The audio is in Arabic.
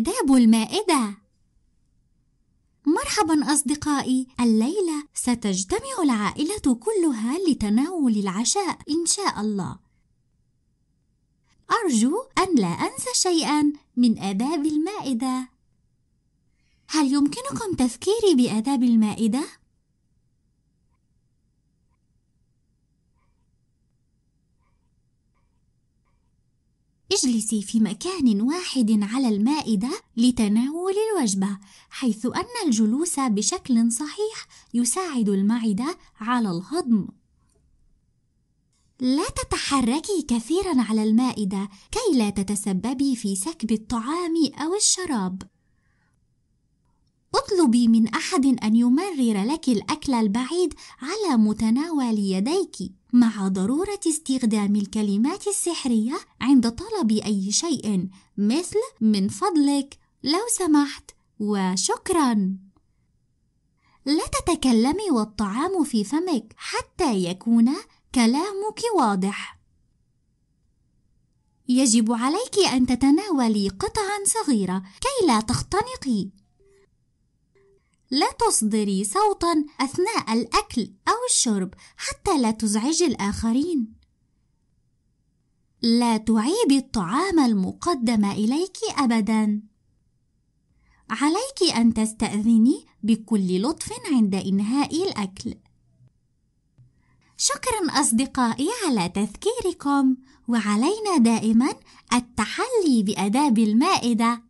آداب المائدة مرحبا أصدقائي، الليلة ستجتمع العائلة كلها لتناول العشاء إن شاء الله. أرجو أن لا أنسى شيئا من آداب المائدة. هل يمكنكم تذكيري بآداب المائدة؟ اجلسي في مكان واحد على المائدة لتناول الوجبة، حيث أن الجلوس بشكل صحيح يساعد المعدة على الهضم. لا تتحركي كثيرًا على المائدة كي لا تتسببي في سكب الطعام أو الشراب. اطلبي من احد ان يمرر لك الاكل البعيد على متناول يديك مع ضروره استخدام الكلمات السحريه عند طلب اي شيء مثل من فضلك لو سمحت وشكرا لا تتكلمي والطعام في فمك حتى يكون كلامك واضح يجب عليك ان تتناولي قطعا صغيره كي لا تختنقي لا تصدري صوتا أثناء الأكل أو الشرب حتى لا تزعجي الآخرين. لا تعيبي الطعام المقدم إليك أبدا. عليك أن تستأذني بكل لطف عند إنهاء الأكل. شكرا أصدقائي على تذكيركم وعلينا دائما التحلي بآداب المائدة